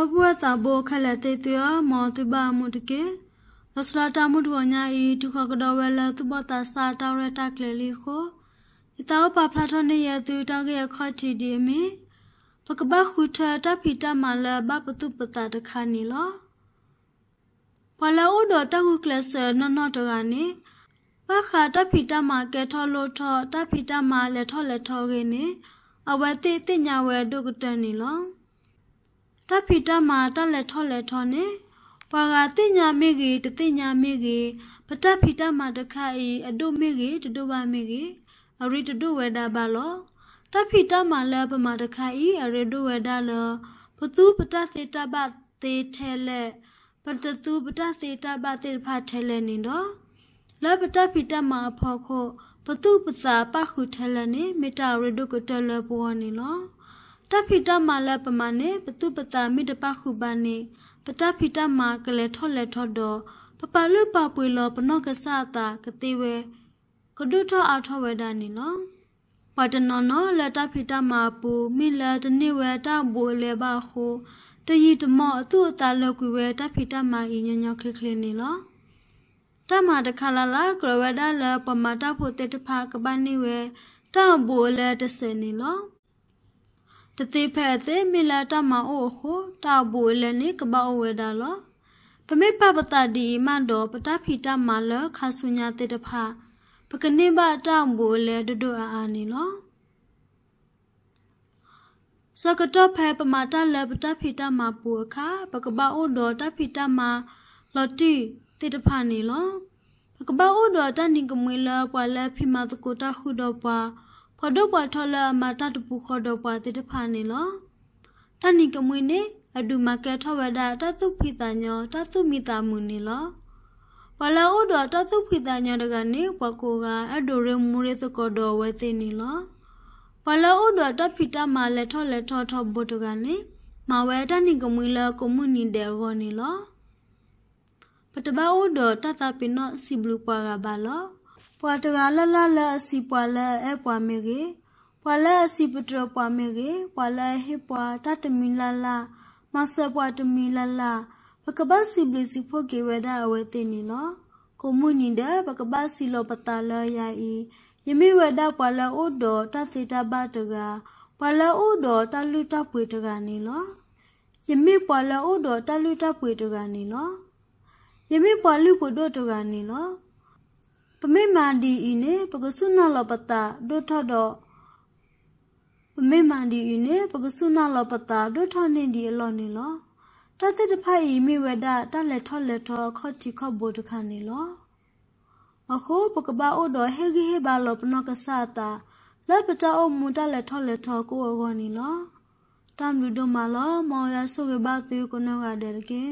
နောပွေတာဘိုခလက်တေတျောမောတဘာမုတကေလောစလာတာမုဒဝညာဤဒုခကတော်ဝဲလသူပတာစာတော်ရတကလေလီခိုအတောပဖလာတနေရသူတောက်ကရခတိဒီမီပကဘခုထတာဖိတမလဘပတုပတာတခဏီလောပလာအိုဒတကုကလဆနနတကနေပခါတဖိတမကဲထောလို့ထောတဖိတမလက်ထောလက်ထောခင်းနေအဝတိတညာဝဲဒုကတန်နီလောတပ်ဖီတပ်မှာတက်လက်ထော့လက်ထော့နဲ့ပါကတိညာမိကေတတိညာမိကေပတပ်ဖီတပ်မှာတခတ်ဤအတုမိကေတတုပါမိကေအရိတတုဝေဒပါလောတပ်ဖီတပ်မှာလဲပမာတခတ်ဤအရိတုဝေဒလောပသူပတသေတပသေထဲလက်ပတသူပတသေတပသေဖထဲလက်နေတော့လဲပတပ်ဖီတပ်မှာဖော်ခို့ပသူပစာပခုထဲလက်နေမေတ္တာရိတုကတလပေါ်နေလောတဖိတမလပမနေပတုပတာမိတပခုပနေပတဖိတမကလေထောလေထောတော့ပပလွပပွေလောပနောကဆတာကတိဝဲကဒုထအာထဝဲဒနီနော်ပတနနလတဖိတမပူမိလတနိဝဲတဘိုလေဘခုတရီတမောအသူအတာလောက်ကွေဝဲတဖိတမအညညခလခလနေလောတမတခလာလာကရဝဒလပမတာဖို့တေတဖာကပနိဝဲတဘိုလေတစနေလောတသိဖက်သေးမီလာတမအိုဟုတာဘူလနေကဘောဝေဒါလောပမေပပတဒီမန်တော်ပတဖိတမလခဆုညာတေတဖပကနေဘတောင်ဘူလေဒဒအာအာနီလောစကတော့ဖဲပမာတလပတဖိတမပူခါပကဘောအိုတော်တဖိတမလော်တီတေတဖနီလောပကဘောအိုတော်တန်နင်ကမွေလပွာလဖိမတကုတခုတော်ပွားဖဒုပထလမတတပုခဒပတိတဖာနေလတဏိကမွေနေအဒုမကထဝဒတသုဖိတညောတသုမိတာမူနေလပလာဥဒတသုဖိတညောတကနေပကောကအဒုရမူရသကောဒဝသိနေလပလာဥဒတဖိတမလက်ထလက်ထထဘုတကနေမဝဲတဏိကမွေလကမုနိဒေဝနေလပတဘောဒတတပိနောစီဘလူပါကဘလောပွာတကလလလအစီပွာလအဲပွာမေကေပွာလအစီပတရပွာမေကေပွာလဟေပွာတတမီလလမဆပွာတမီလလပကပစီဘလစီဖိုကေဝဒအဝတိနီနောကိုမှုနီဒပကပစီလောပတလယာဤယမိဝဒပွာလဥဒောတသေတဘတကပွာလဥဒောတလူတပွေတကနေလောယမိပွာလဥဒောတလူတပွေတကနေလောယမိပွာလူဖို့တို့တကနေလောပမေမာဒီအင်းနေပကဆုနာလပတာဒုထတော့ပမေမာဒီအင်းနေပကဆုနာလပတာဒုထနေဒီအလော်နေလောတသက်တဖိုက်ဤမိဝဒတလက်ထော့လက်ထော့ခေါတိခေါဘုတ်ခနေလောအခုပကဘာအိုဒဟေဂီဟေဘာလပနကဆာတာလက်ပတအုံမူတလက်ထော့လက်ထော့ကိုအော်ကောနေလောတမ်လူတို့မလောမော်ရဆုကဘာသူကနောကတဲ့ကေ